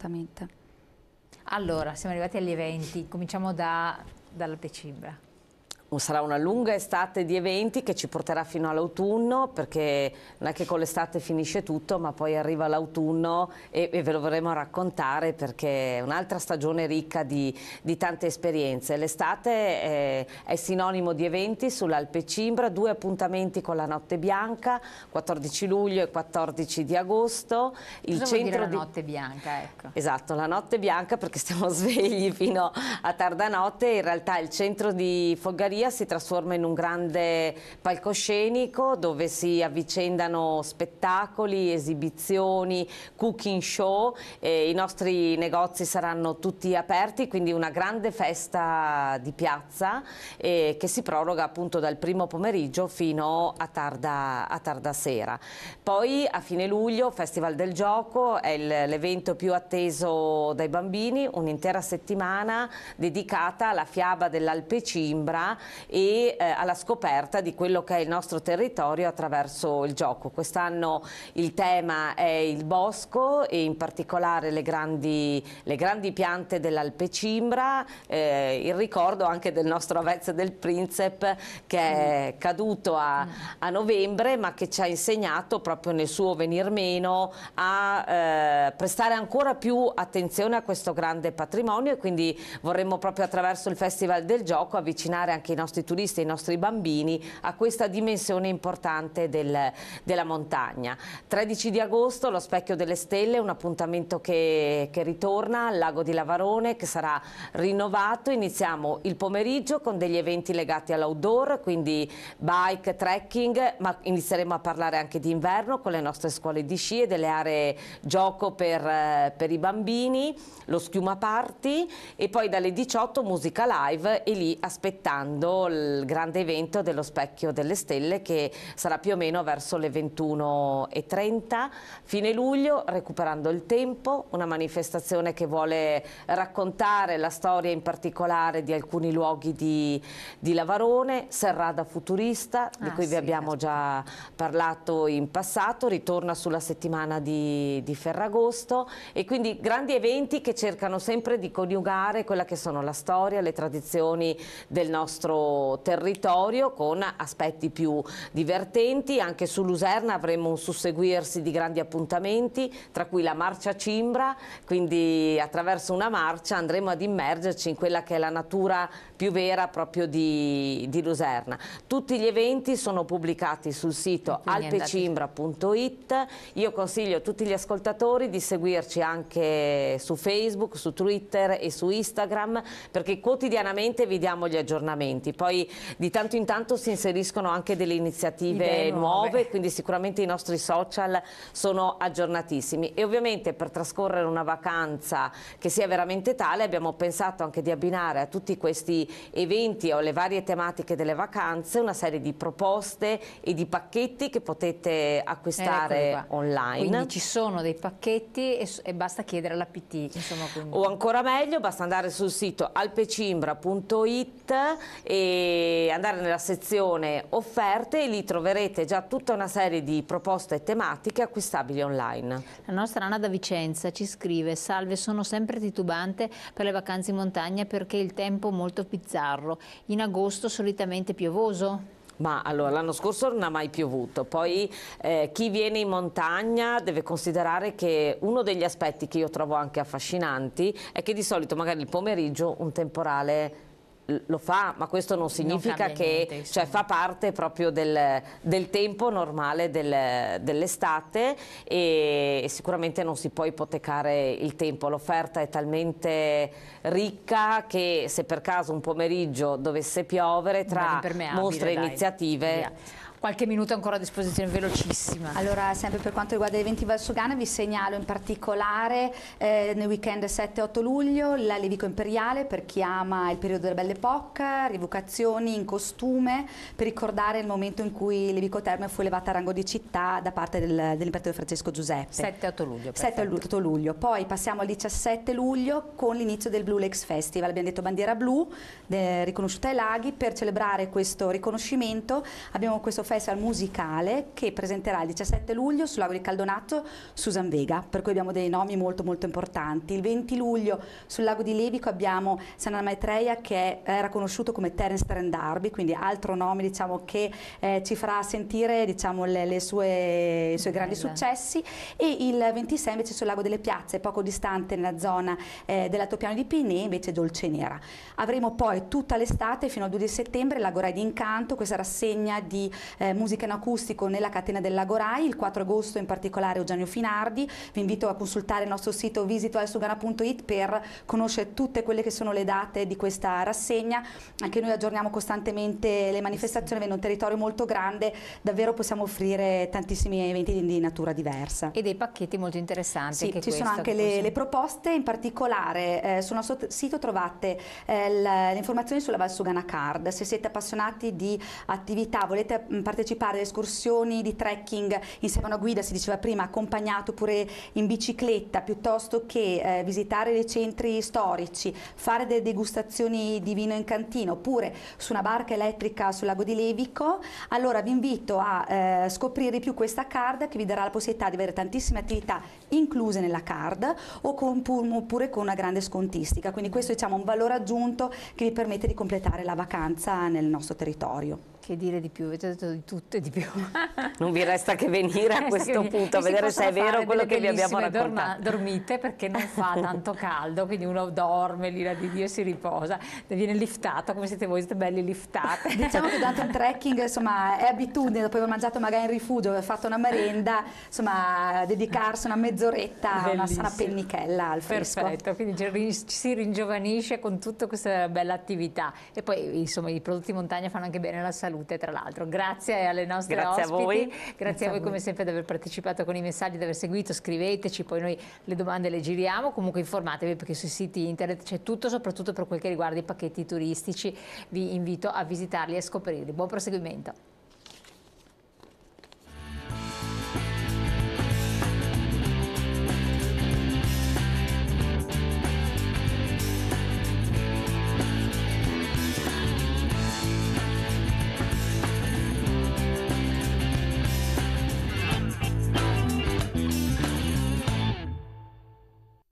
fortunatamente. Allora, siamo arrivati agli eventi, cominciamo da, dalla Decibra sarà una lunga estate di eventi che ci porterà fino all'autunno perché non è che con l'estate finisce tutto ma poi arriva l'autunno e, e, ve lo vorremmo raccontare perché è un'altra stagione ricca di, di tante esperienze. L'estate è, è, sinonimo di eventi sull'Alpe Cimbra, due appuntamenti con la Notte Bianca, 14 luglio e 14 di agosto. Il Cosa centro di... la Notte Bianca? Ecco. Esatto, la Notte Bianca perché stiamo svegli fino a tarda notte, in realtà il centro di Foggaria galleria si trasforma in un grande palcoscenico dove si avvicendano spettacoli, esibizioni, cooking show, eh, i nostri negozi saranno tutti aperti, quindi una grande festa di piazza eh, che si proroga appunto dal primo pomeriggio fino a tarda, a tarda sera. Poi a fine luglio Festival del Gioco è l'evento più atteso dai bambini, un'intera settimana dedicata alla fiaba dell'Alpecimbra e eh, alla scoperta di quello che è il nostro territorio attraverso il gioco. Quest'anno il tema è il bosco e in particolare le grandi, le grandi piante dell'Alpecimbra, eh, il ricordo anche del nostro Avezzo del Principe che è caduto a, a, novembre ma che ci ha insegnato proprio nel suo venir meno a eh, prestare ancora più attenzione a questo grande patrimonio e quindi vorremmo proprio attraverso il Festival del Gioco avvicinare anche i nostri turisti e i nostri bambini a questa dimensione importante del, della montagna. 13 di agosto, lo Specchio delle Stelle, un appuntamento che, che ritorna al lago di Lavarone che sarà rinnovato. Iniziamo il pomeriggio con degli eventi legati all'outdoor, quindi bike, trekking, ma inizieremo a parlare anche di inverno con le nostre scuole di sci e delle aree gioco per, per i bambini, lo schiuma party e poi dalle 18 musica live e lì aspettando seguendo il grande evento dello Specchio delle Stelle che sarà più o meno verso le 21.30, fine luglio, recuperando il tempo, una manifestazione che vuole raccontare la storia in particolare di alcuni luoghi di, di Lavarone, Serrada Futurista, di ah, cui sì, vi abbiamo già parlato in passato, ritorna sulla settimana di, di Ferragosto e quindi grandi eventi che cercano sempre di coniugare quella che sono la storia, le tradizioni del nostro territorio con aspetti più divertenti. Anche su Luserna avremo un susseguirsi di grandi appuntamenti, tra cui la marcia Cimbra, quindi attraverso una marcia andremo ad immergerci in quella che è la natura più vera proprio di, di Luserna. Tutti gli eventi sono pubblicati sul sito alpecimbra.it. Io consiglio a tutti gli ascoltatori di seguirci anche su Facebook, su Twitter e su Instagram perché quotidianamente vi diamo gli aggiornamenti eventi. Poi di tanto in tanto si inseriscono anche delle iniziative nuove, nuove, quindi sicuramente i nostri social sono aggiornatissimi. E ovviamente per trascorrere una vacanza che sia veramente tale abbiamo pensato anche di abbinare a tutti questi eventi o le varie tematiche delle vacanze una serie di proposte e di pacchetti che potete acquistare online. Quindi ci sono dei pacchetti e, e basta chiedere alla o ancora meglio, basta andare sul sito alpecimbra.it e andare nella sezione offerte e lì troverete già tutta una serie di proposte tematiche acquistabili online. La nostra Anna da Vicenza ci scrive Salve, sono sempre titubante per le vacanze in montagna perché il tempo è molto bizzarro. In agosto solitamente piovoso? Ma allora l'anno scorso non ha mai piovuto, poi eh, chi viene in montagna deve considerare che uno degli aspetti che io trovo anche affascinanti è che di solito magari il pomeriggio un temporale lo fa, ma questo non significa non che niente, cioè, fa parte proprio del, del tempo normale del, dell'estate e, sicuramente non si può ipotecare il tempo, l'offerta è talmente ricca che se per caso un pomeriggio dovesse piovere tra mostre e iniziative... Via qualche minuto ancora a disposizione, velocissima. Allora, sempre per quanto riguarda gli eventi valsugana, vi segnalo in particolare eh, nel weekend 7-8 luglio la Levico Imperiale per chi ama il periodo della Belle Époque, rivocazioni in costume per ricordare il momento in cui Levico Terme fu elevata a rango di città da parte del, dell'imperatore Francesco Giuseppe. 7-8 luglio. luglio. Poi passiamo al 17 luglio con l'inizio del Blue Lakes Festival, abbiamo detto bandiera blu, de, riconosciuta ai laghi, per celebrare questo riconoscimento abbiamo questo festival musicale che presenterà il 17 luglio sul lago di Caldonato Susan Vega, per cui abbiamo dei nomi molto molto importanti. Il 20 luglio sul lago di Levico abbiamo Sanna Maitreya che era conosciuto come Terence Trend Darby, quindi altro nome diciamo, che eh, ci farà sentire diciamo, le, le sue, i suoi grandi Bella. successi e il 26 invece sul lago delle piazze, poco distante nella zona eh, dell'Altopiano di Pinè, invece Dolce Nera. Avremo poi tutta l'estate fino al 2 di settembre l'Agora di Incanto, questa rassegna di eh, musica in acustico nella catena del Lagorai, il 4 agosto in particolare Eugenio Finardi, vi invito a consultare il nostro sito visitoelsugana.it per conoscere tutte quelle che sono le date di questa rassegna, anche noi aggiorniamo costantemente le manifestazioni, avendo un territorio molto grande, davvero possiamo offrire tantissimi eventi di, natura diversa. E dei pacchetti molto interessanti. Sì, ci questo, sono anche le, le, proposte, in particolare eh, sul nostro sito trovate eh, le informazioni sulla Valsugana Card, se siete appassionati di attività, volete partecipare mm, partecipare a escursioni di trekking insieme a una guida, si diceva prima, accompagnato pure in bicicletta, piuttosto che eh, visitare dei centri storici, fare delle degustazioni di vino in cantina, oppure su una barca elettrica sul lago di Levico, allora vi invito a eh, scoprire più questa card che vi darà la possibilità di avere tantissime attività incluse nella card con, oppure con una grande scontistica. Quindi questo diciamo, è un valore aggiunto che vi permette di completare la vacanza nel nostro territorio. Che dire di più? Avete detto di tutto e di più. non vi resta che venire a questo punto a vedere se è vero quello che vi abbiamo raccontato. Dormite perché non fa tanto caldo, quindi uno dorme l'ira di Dio si riposa, viene liftato come siete voi, siete belli liftati. diciamo che durante il trekking insomma è abitudine, dopo aver mangiato magari in rifugio, aver fatto una merenda, insomma dedicarsi una mezz'oretta a una sana pennichella al fresco. Perfetto, quindi ci si ringiovanisce con tutta questa bella attività e poi insomma i prodotti montagna fanno anche bene alla salute tra l'altro. Grazie grazie alle nostre grazie ospiti. A voi. Grazie, grazie a voi come sempre di aver partecipato con i messaggi, di aver seguito, scriveteci, poi noi le domande le giriamo, comunque informatevi perché sui siti internet c'è tutto, soprattutto per quel che riguarda i pacchetti turistici, vi invito a visitarli e a scoprirli. Buon proseguimento.